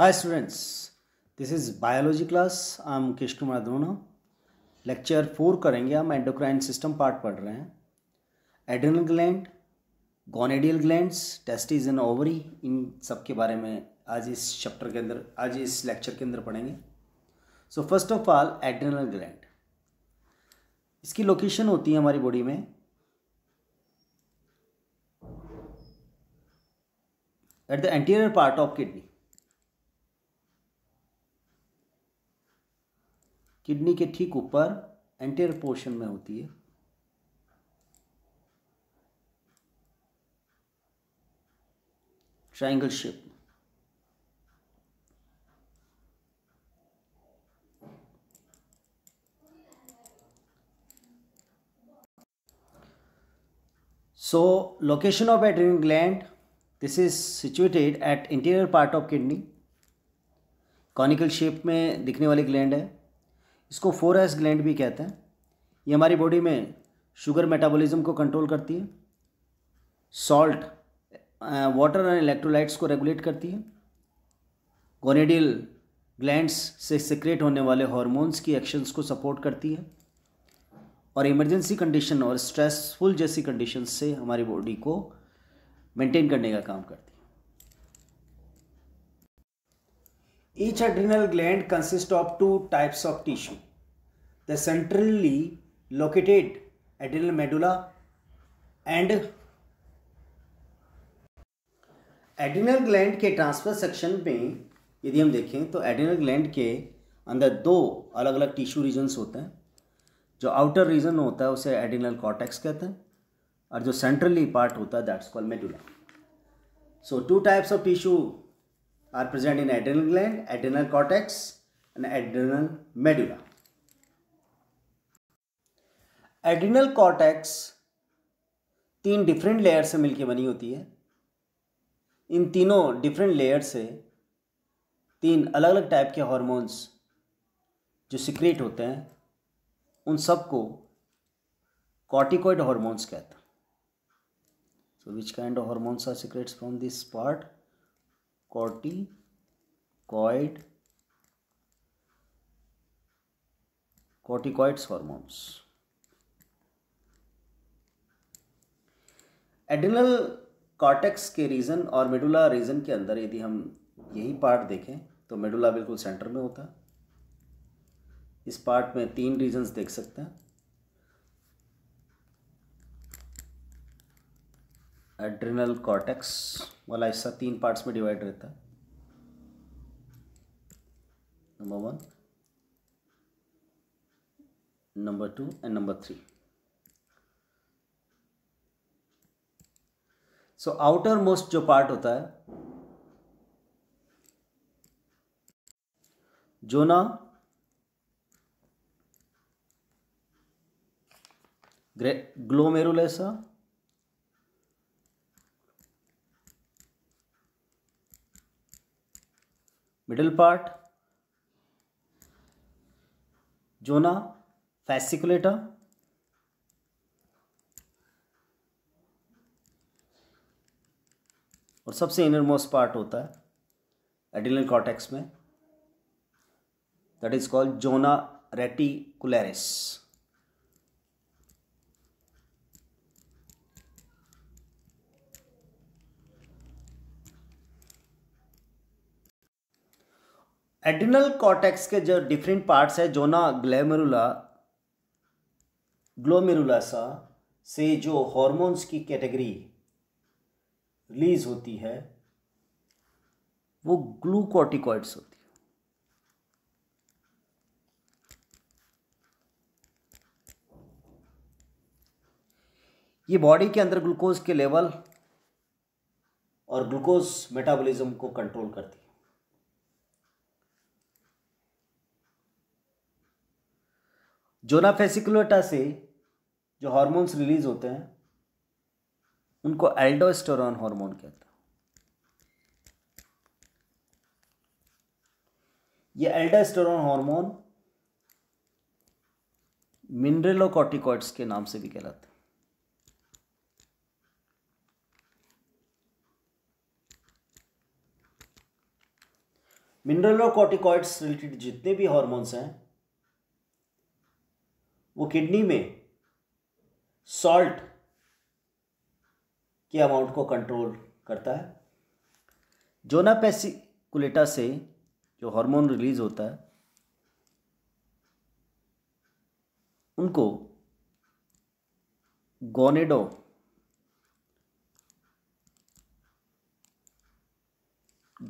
Students this is biology class I am am Kumar Madhuna. Lecture four करेंगे हम endocrine system part पढ़ रहे हैं adrenal gland gonadial glands testis and ovary इन सब के बारे में आज इस चैप्टर के अंदर आज इस लेक्चर के अंदर पढ़ेंगे so first of all adrenal gland इसकी लोकेशन होती है हमारी बॉडी में at the anterior part of kidney kidney के ठीक ऊपर एंटीर पोर्शन में होती है triangle shape so location of adrenal gland this is situated at interior part of kidney conical shape में दिखने वाली ग्लैंड है इसको फोर एस ग्लैंड भी कहते हैं ये हमारी बॉडी में शुगर मेटाबॉलिज्म को कंट्रोल करती है सॉल्ट वाटर एंड इलेक्ट्रोलाइट्स को रेगुलेट करती है गोनेडियल ग्लैंड्स से सिक्रेट होने वाले हॉर्मोन्स की एक्शंस को सपोर्ट करती है और इमरजेंसी कंडीशन और स्ट्रेसफुल जैसी कंडीशन से हमारी बॉडी को मेंटेन करने का काम करती है Each adrenal gland consists of two types of tissue. The centrally located adrenal medulla and adrenal gland के ट्रांसफर सेक्शन में यदि हम देखें तो एडिनल ग्लैंड के अंदर दो अलग अलग टिश्यू रीजन्स होते हैं जो आउटर रीजन होता है उसे एडिनल कॉटेक्स कहते हैं और जो सेंट्रली पार्ट होता है that's call medulla so two types of tissue are present in adrenal gland, adrenal cortex and adrenal medulla. Adrenal cortex तीन डिफरेंट लेयर से मिलकर बनी होती है इन तीनों डिफरेंट लेयर से तीन अलग अलग टाइप के हॉर्मोन्स जो सिक्रेट होते हैं उन सबको कॉर्टिकोइड हॉर्मोन्स कहते हैं so which kind of hormones are secrets from this part corticoid corticoids hormones adrenal cortex के रीजन और मेडुला रीजन के अंदर यदि हम यही पार्ट देखें तो मेडुला बिल्कुल सेंटर में होता है इस पार्ट में तीन रीजन्स देख सकते हैं एड्रिनल कॉर्टेक्स वाला हिस्सा तीन पार्ट्स में डिवाइड रहता है number one number two and number three so outermost जो पार्ट होता है जो ना ग्लोमेरुलेसा मिडिल पार्ट जोना फैसिकुलेटर और सबसे इनर मोस्ट पार्ट होता है एडिनल कॉटेक्स में that is called zona reticularis adrenal cortex के जो डिफरेंट पार्ट्स है जोना ग्लोमेरुला सा से जो हॉर्मोन्स की कैटेगरी रिलीज होती है वो ग्लूकोटिकॉइड्स होती है ये बॉडी के अंदर ग्लूकोज के लेवल और ग्लूकोज मेटाबॉलिज्म को कंट्रोल करती है जोना फेसिकुलेटा से जो हार्मोन्स रिलीज होते हैं उनको एल्डोस्टोरॉन हार्मोन कहते हैं ये एल्डोस्टोरॉन हार्मोन मिनरलोकॉटिकॉइड्स के नाम से भी कहलाते हैं मिनरलोकॉटिकॉइड्स रिलेटेड जितने भी हार्मोन्स हैं वो किडनी में सॉल्ट के अमाउंट को कंट्रोल करता है जोना से जो हार्मोन रिलीज होता है उनको गोनेडो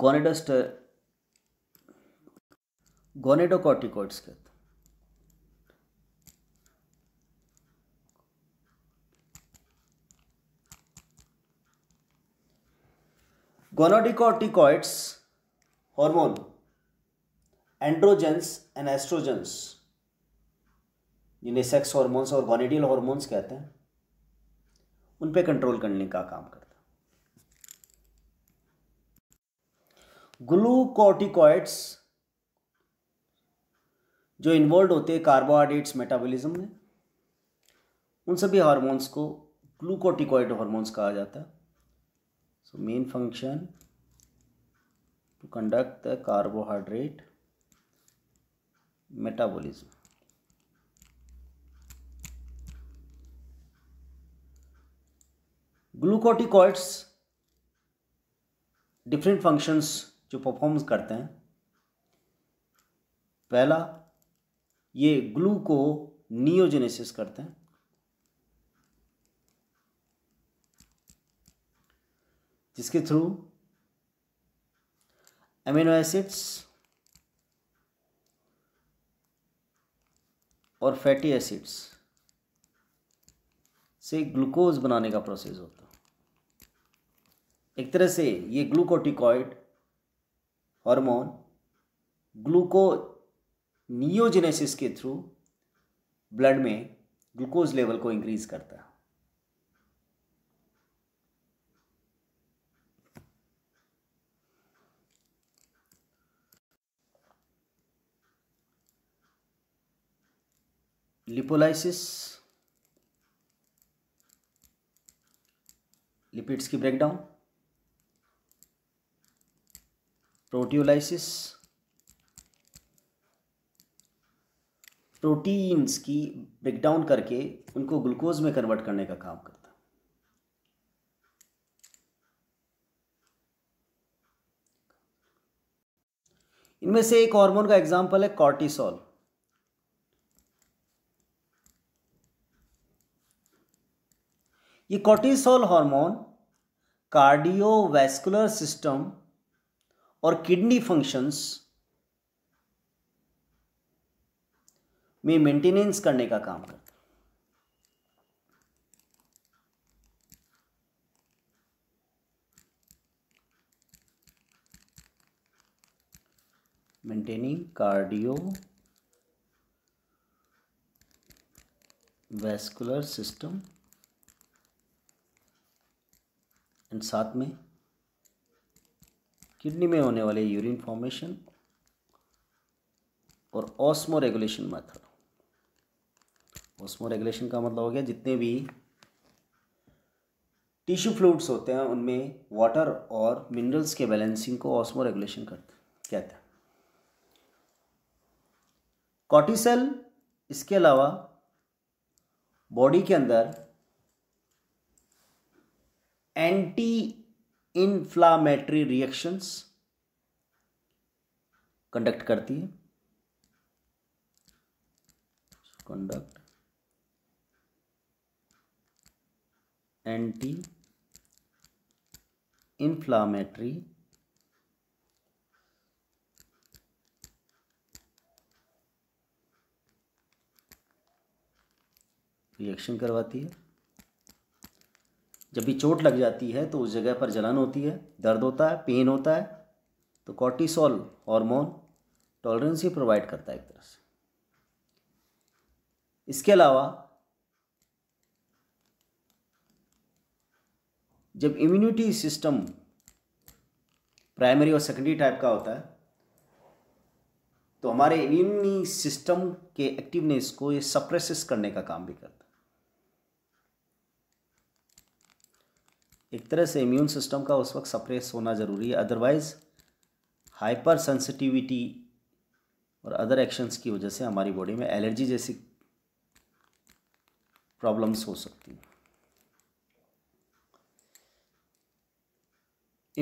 गोनेडोस्ट गोनेडोकॉर्टिकॉइड्स कहते हैं gonadocorticoids hormone androgens and estrogens जिन्हें सेक्स हॉर्मोन्स और गोनेडियल हॉर्मोन्स कहते हैं उन पे कंट्रोल करने का काम करता है ग्लूकोटिकॉइड्स जो इन्वॉल्व होते हैं कार्बोहाइड्रेट्स मेटाबॉलिज्म में उन सभी हार्मोन्स को ग्लूकोटिकॉइड हार्मोन्स कहा जाता है so main function to conduct the carbohydrate metabolism glucocorticoids different functions जो परफॉर्म्स करते हैं पहला ये ग्लू को नियोजेनेसिस करते हैं जिसके थ्रू अमीनो एसिड्स और फैटी एसिड्स से ग्लूकोज बनाने का प्रोसेस होता है एक तरह से ये ग्लूकोटिकॉइड हार्मोन ग्लूको नियोजेनेसिस के थ्रू ब्लड में ग्लूकोज लेवल को इंक्रीज करता है लिपोलाइसिस लिपिड्स की ब्रेकडाउन प्रोटियोलाइसिस प्रोटीन्स की ब्रेकडाउन करके उनको ग्लूकोज में कन्वर्ट करने का काम करता इनमें से एक हार्मोन का एग्जांपल है कॉर्टिसोल ये कॉर्टिसोल हार्मोन कार्डियोवैस्कुलर सिस्टम और किडनी फंक्शंस में मेंटेनेंस करने का काम करता है maintaining cardiovascular system and साथ में किडनी में होने वाले यूरिन फॉर्मेशन और osmoregulation method osmoregulation का मतलब हो गया जितने भी टिश्यू फ्लूड्स होते हैं उनमें वाटर और मिनरल्स के बैलेंसिंग को ऑस्मो रेगुलेशन करते कहते हैं कॉटिसल इसके अलावा बॉडी के अंदर एंटी इंफ्लामेटरी रिएक्शंस कंडक्ट करती है कंडक्ट एंटी इंफ्लामेटरी रिएक्शन करवाती है जब भी चोट लग जाती है तो उस जगह पर जलन होती है दर्द होता है पेन होता है तो कॉर्टिसोल हार्मोन टॉलरेंस ही प्रोवाइड करता है एक तरह से इसके अलावा जब इम्यूनिटी सिस्टम प्राइमरी और सेकेंडरी टाइप का होता है तो हमारे इम्यूनी सिस्टम के एक्टिवनेस को ये सप्रेसिस करने का काम भी करता है एक तरह से इम्यून सिस्टम का उस वक्त सप्रेस होना ज़रूरी है अदरवाइज़ हाइपर सेंसिटिविटी और अदर एक्शंस की वजह से हमारी बॉडी में एलर्जी जैसी प्रॉब्लम्स हो सकती हैं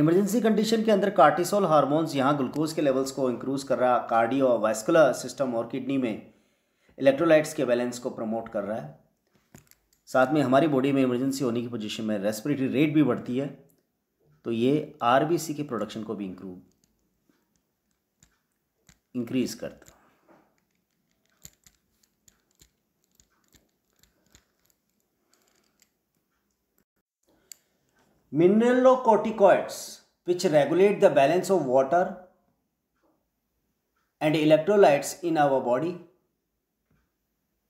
इमरजेंसी कंडीशन के अंदर कार्टिसोल हार्मोन्स यहाँ ग्लूकोज के लेवल्स को इंक्रूज कर रहा कार्डियो वैस्कुलर सिस्टम और किडनी में इलेक्ट्रोलाइट्स के बैलेंस को प्रमोट कर रहा है साथ में हमारी बॉडी में इमरजेंसी होने की पोजीशन में रेस्पिरेटरी रेट भी बढ़ती है तो ये आरबीसी के प्रोडक्शन को भी इंक्रूव इंक्रीज करता mineralocorticoids which regulate the balance of water and electrolytes in our body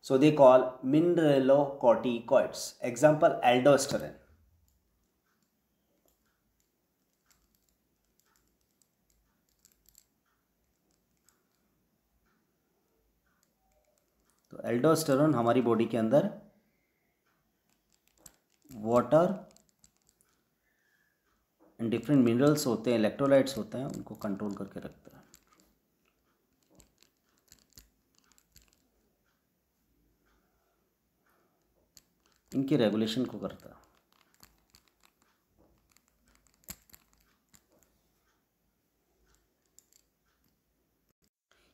So they call mineralocorticoids. Example, aldosterone. तो एल्डोस्टेरोन हमारी बॉडी के अंदर वाटर एंड डिफरेंट मिनरल्स होते हैं इलेक्ट्रोलाइट्स होते हैं उनको कंट्रोल करके रखता है इनके रेगुलेशन को करता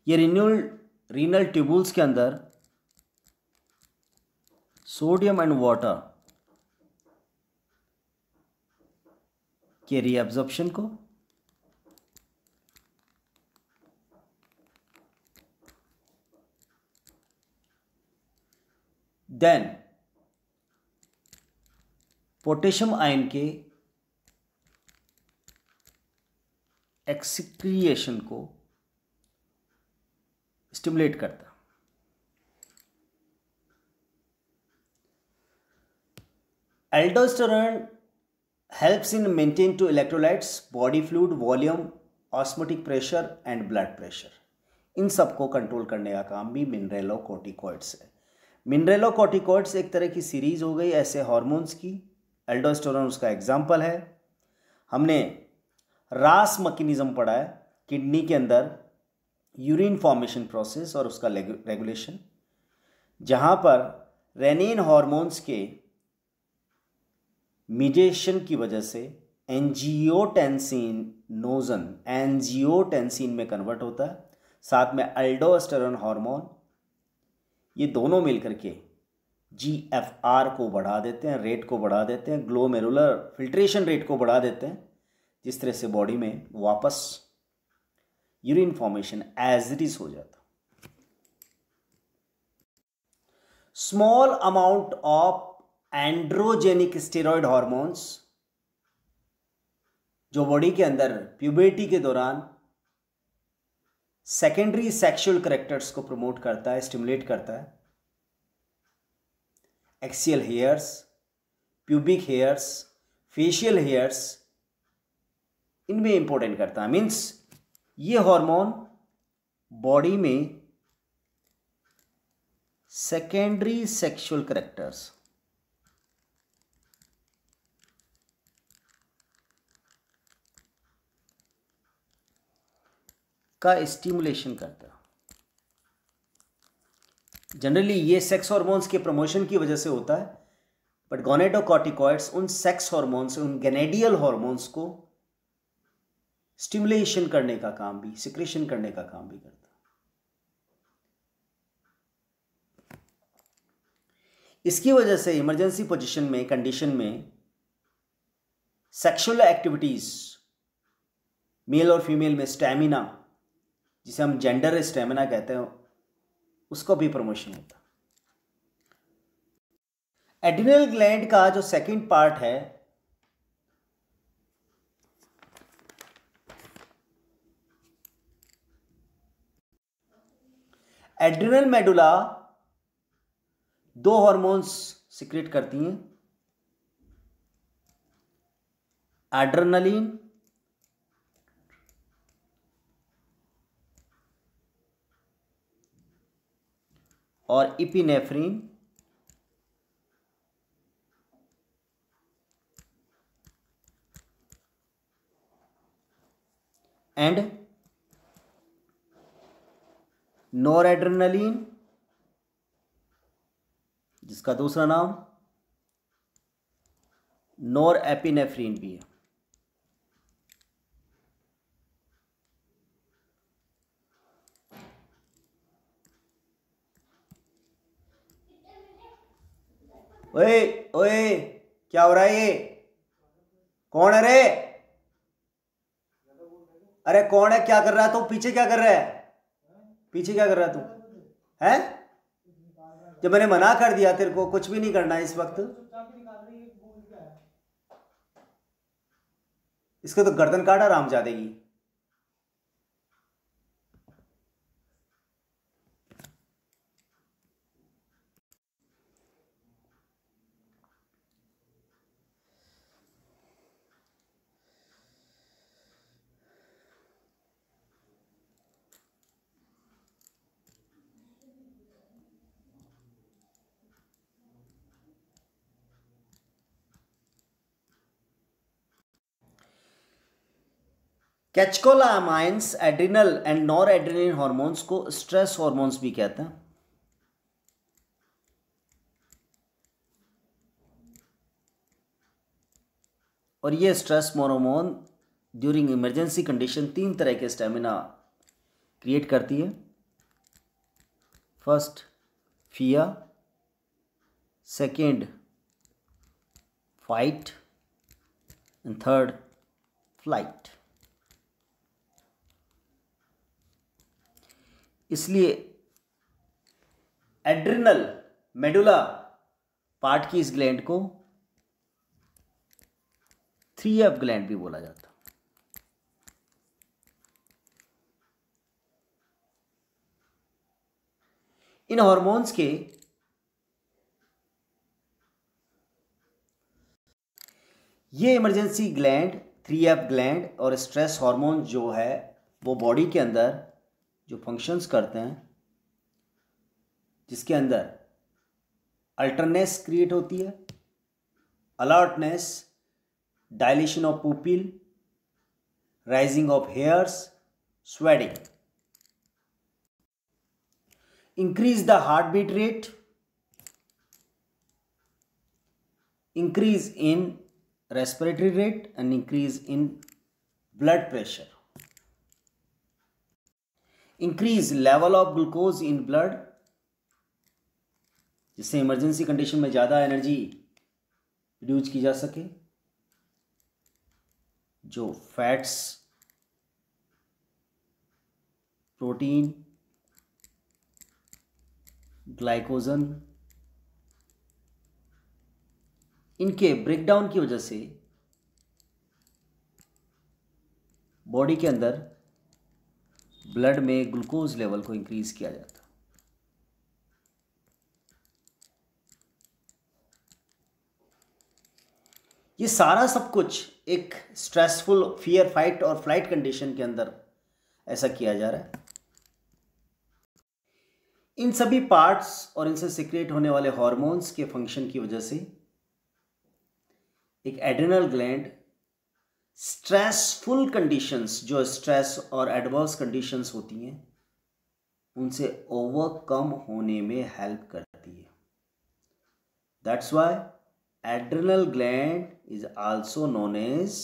ये रिन्यूल रीनल ट्यूबुल्स के अंदर सोडियम एंड वाटर के रीएब्जॉर्प्शन को देन पोटेशियम आयन के एक्सिक्रिएशन को स्टिमुलेट करता aldosterone help in maintain to electrolytes body fluid volume osmotic pressure and blood pressure इन सबको कंट्रोल करने का काम भी मिनरेलो कोटिकॉइड्स है मिनरेलो कोटिकॉइड्स एक तरह की सीरीज हो गई ऐसे हॉर्मोन्स की एल्डोस्टोरन उसका एग्जाम्पल है हमने रास मकीनिज़म पढ़ा है किडनी के अंदर यूरिन फॉर्मेशन प्रोसेस और उसका रेगुलेशन जहां पर रेनिन हॉर्मोन्स के मीडिएशन की वजह से एनजियोटेंसिन नोजन एनजियोटेंसिन में कन्वर्ट होता है साथ में अल्डोस्टेरॉन हार्मोन ये दोनों मिलकर के जी एफ आर को बढ़ा देते हैं रेट को बढ़ा देते हैं ग्लोमेरुलर फिल्ट्रेशन रेट को बढ़ा देते हैं जिस तरह से बॉडी में वापस urine formation as it is हो जाता small amount of androgenic steroid hormones जो बॉडी के अंदर प्यूबेटी के दौरान सेकेंडरी सेक्सुअल करेक्टर्स को प्रमोट करता है स्टिमुलेट करता है axial hairs pubic hairs facial hairs इनमें इंपॉर्टेंट करता है मीन्स ये हार्मोन बॉडी में सेकेंडरी सेक्सुअल करेक्टर्स का स्टिमुलेशन करता जनरली ये सेक्स हॉर्मोन्स के प्रमोशन की वजह से होता है बट गोनेडोकॉटिकॉइड्स उन सेक्स हॉर्मोन्स उन गनेडियल हॉर्मोन्स को स्टिमुलेशन करने का काम भी सिक्रेशन करने का काम भी करता इसकी वजह से इमरजेंसी पोजीशन में कंडीशन में सेक्सुअल एक्टिविटीज़ मेल और फीमेल में स्टेमिना जिसे हम जेंडर स्टेमिना कहते हैं उसको भी प्रमोशन होता एड्रिनल ग्लैंड का जो सेकंड पार्ट है एड्रिनल मेडुला दो हार्मोन्स सिक्रेट करती हैं एड्रेनलिन और इपिनेफ्रीन एंड नोरेड्रेनलिन जिसका दूसरा नाम नोर एपिनेफ्रीन भी है ओए ओए क्या हो रहा है ये कौन है रे अरे कौन है क्या कर रहा है तू तो? पीछे क्या कर रहा है पीछे क्या कर रहा है तू है जब मैंने मना कर दिया तेरे को कुछ भी नहीं करना इस वक्त इसको तो गर्दन काट आराम देगी catecholamines adrenal and nor adrenal hormones को स्ट्रेस हॉर्मोन्स भी कहते हैं और ये stress hormone during emergency condition तीन तरह के स्टेमिना क्रिएट करती है first fear second fight and third flight इसलिए एड्रिनल मेडुला पार्ट की इस ग्लैंड को थ्री एफ ग्लैंड भी बोला जाता इन हॉर्मोन्स के ये emergency gland three F gland और स्ट्रेस हार्मोन जो है वो बॉडी के अंदर जो फंक्शंस करते हैं जिसके अंदर अल्टरनेस क्रिएट होती है alertness dilation of pupil rising of hairs sweating increase the heart beat rate increase in respiratory rate and increase in blood pressure increase level of glucose in blood जिससे इमरजेंसी कंडीशन में ज़्यादा energy produce की जा सके जो fats protein glycogen इनके breakdown की वजह से बॉडी के अंदर ब्लड में ग्लूकोज लेवल को इंक्रीज किया जाता ये सारा सब कुछ एक स्ट्रेसफुल फियर फाइट और फ्लाइट कंडीशन के अंदर ऐसा किया जा रहा है इन सभी पार्ट्स और इनसे सिक्रेट होने वाले हॉर्मोन्स के फंक्शन की वजह से एक एड्रेनल ग्लैंड स्ट्रेसफुल कंडीशंस जो स्ट्रेस और एडवर्स कंडीशंस होती हैं उनसे ओवरकम होने में हेल्प करती है that's why adrenal gland is also known as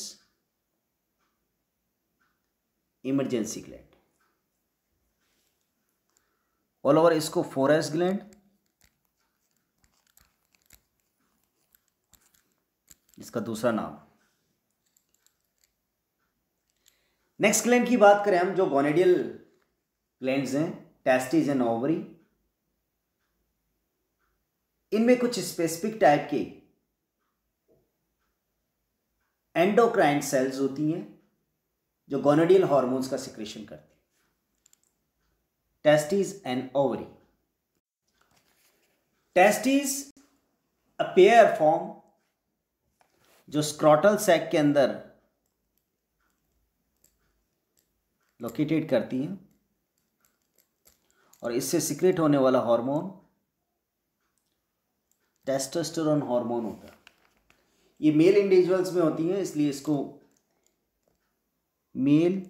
emergency gland all over इसको फॉरेस्ट ग्लैंड इसका दूसरा नाम नेक्स्ट ग्लैंड की बात करें हम जो गोनेडियल ग्लैंड्स हैं टेस्टीज एंड ओवरी इनमें कुछ स्पेसिफिक टाइप के एंडोक्राइन सेल्स होती हैं जो गोनेडियल हार्मोन्स का सिक्रेशन करती हैं testis and ovary testis pair form जो स्क्रॉटल सैक के अंदर लोकेटेड करती हैं और इससे सीक्रेट होने वाला हार्मोन टेस्टोस्टेरोन हार्मोन होता है ये मेल इंडिविजुअल्स में होती हैं इसलिए इसको मेल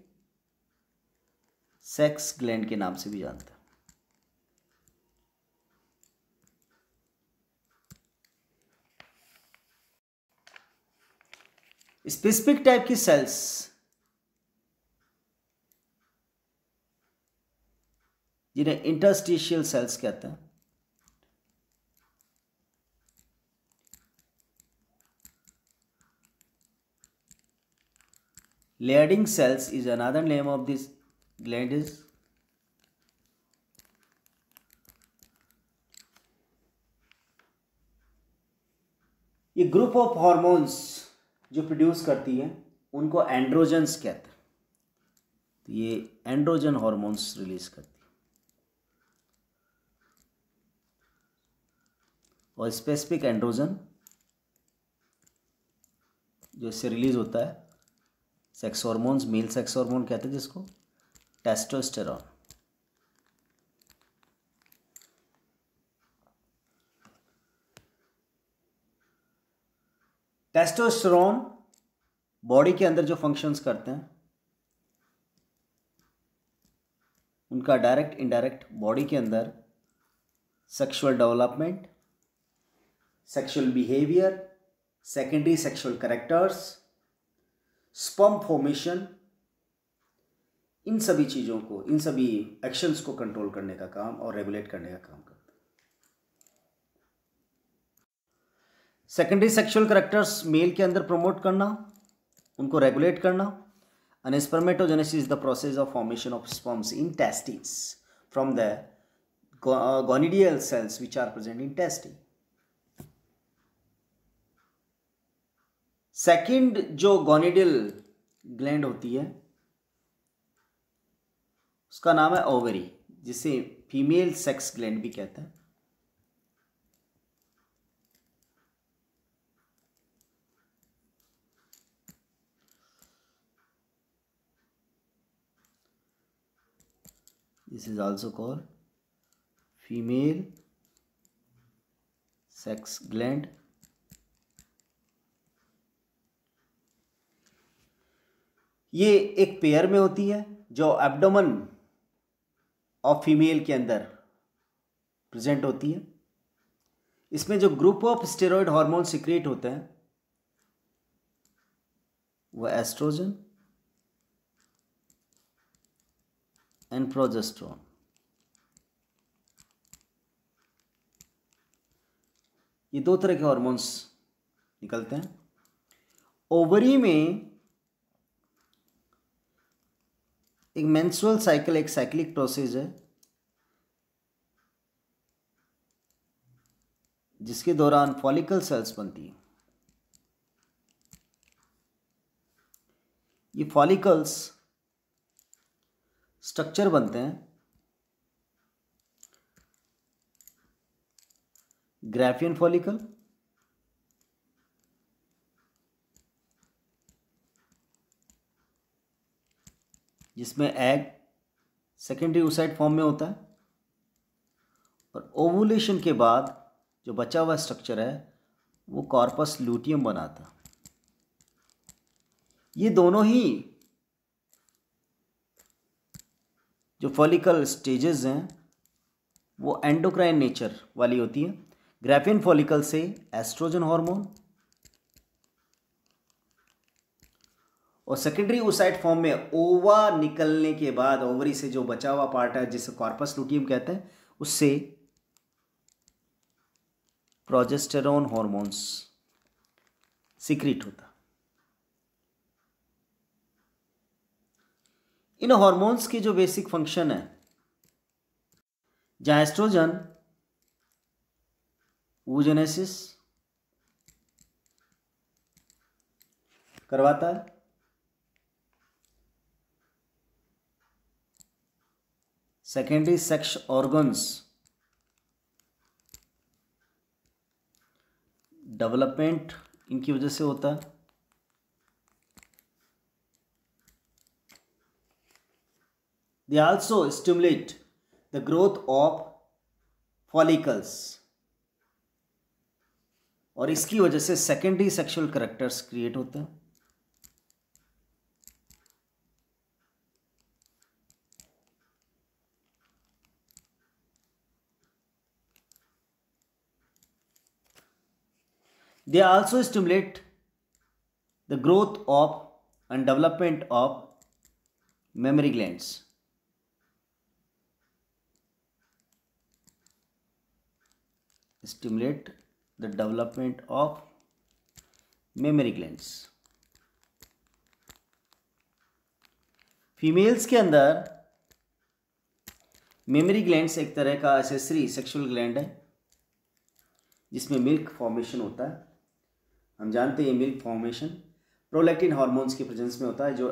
सेक्स ग्लैंड के नाम से भी जानते हैं स्पेसिफिक टाइप की सेल्स जिन्हें इंटरस्टिशियल सेल्स कहते हैं Leydig cells is another name of this gland is ये ग्रुप ऑफ हॉर्मोन्स जो प्रोड्यूस करती है उनको एंड्रोजन्स कहते हैं ये एंड्रोजन हॉर्मोन्स रिलीज करती है और स्पेसिफिक एंड्रोजन जो इससे रिलीज होता है sex hormones male sex hormone कहते हैं जिसको टेस्टोस्टेरॉन टेस्टोस्टेरॉन बॉडी के अंदर जो फंक्शंस करते हैं उनका डायरेक्ट इनडायरेक्ट बॉडी के अंदर sexual development sexual behavior, secondary sexual characters, sperm formation, इन सभी चीज़ों को इन सभी एक्शंस को कंट्रोल करने का काम और रेगुलेट करने का काम करता है सेकेंडरी सेक्सुअल करेक्टर्स मेल के अंदर प्रमोट करना उनको रेगुलेट करना and spermatogenesis is the process of formation of sperms in testis from the gonadial cells which are present in testing second जो गोनिडिल ग्लैंड होती है उसका नाम है ओवरी जिसे फीमेल सेक्स ग्लैंड भी कहते हैं this is also called female sex gland ये एक पेयर में होती है जो एब्डोमन ऑफ फीमेल के अंदर प्रेजेंट होती है इसमें जो group of steroid hormone secrete होते हैं वह एस्ट्रोजन एंड प्रोजेस्ट्रॉन ये दो तरह के हॉर्मोन्स निकलते हैं ओवरी में एक मेंस्ट्रुअल साइकिल एक साइक्लिक प्रोसेस है जिसके दौरान फॉलिकल सेल्स बनती है ये फॉलिकल्स स्ट्रक्चर बनते हैं ग्राफियन फॉलिकल जिसमें एग सेकेंडरी ओसाइड फॉर्म में होता है और ओवुलेशन के बाद जो बचा हुआ स्ट्रक्चर है वो कॉर्पस लूटियम बनाता ये दोनों ही जो फॉलिकल स्टेजेस हैं वो एंडोक्राइन नेचर वाली होती है ग्रेफिन फॉलिकल से एस्ट्रोजन हार्मोन और सेकेंडरी ओसाइट फॉर्म में ओवा निकलने के बाद ओवरी से जो बचा हुआ पार्ट है जिसे कॉर्पस लुटियम कहते हैं उससे प्रोजेस्टेरोन हॉर्मोन्स सिक्रीट होता इन हॉर्मोन्स के जो बेसिक फंक्शन है जहां एस्ट्रोजन ओजेनेसिस करवाता है secondary sex organs डेवलपमेंट इनकी वजह से होता है they also stimulate the growth of follicles और इसकी वजह से सेकेंडरी सेक्सुअल करेक्टर्स क्रिएट होते हैं They also stimulate the growth of and development of mammary glands. Stimulate the development of mammary glands. females ke andar mammary gland एक तरह का accessory sexual gland है जिसमें मिल्क फॉर्मेशन होता है हम जानते हैं मिल्क फॉर्मेशन प्रोलेक्टिन हार्मोन्स की प्रेजेंस में होता है जो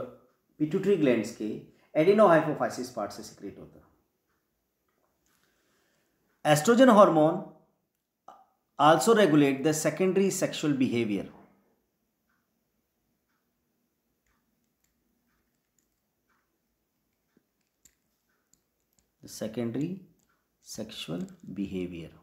पिट्यूटरी ग्लैंड्स के एडिनोहाइपोफाइसिस पार्ट से सिक्रेट होता है estrogen hormone also regulate the secondary sexual behaviour secondary sexual behaviour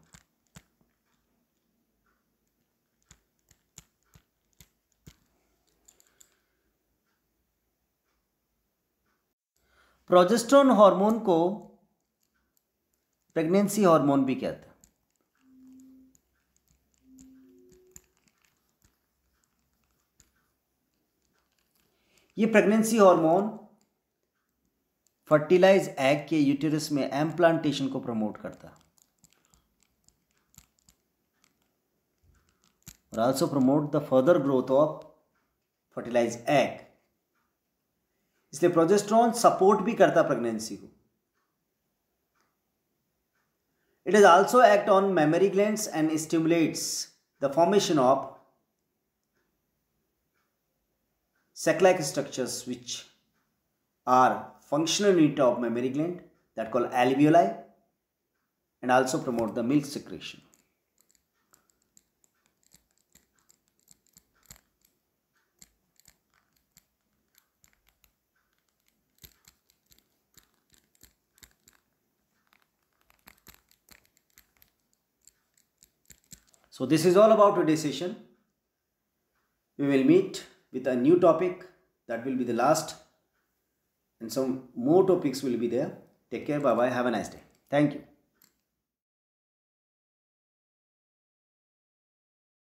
progesterone hormone को प्रेगनेंसी हार्मोन भी कहते हैं ये प्रेगनेंसी हार्मोन फर्टिलाइज एग के यूटेरस में एम्प्लांटेशन को प्रमोट करता है और also promote the further growth of fertilize egg इसलिए प्रोजेस्ट्रॉन सपोर्ट भी करता प्रेगनेंसी को it is also act on mammary glands and stimulates the formation of sac-like structures which are functional unit of mammary gland that called alveoli and also promote the milk secretion. So this is all about today's session. We will meet with a new topic that will be the last and some more topics will be there. Take care. Bye bye. Have a nice day. Thank you.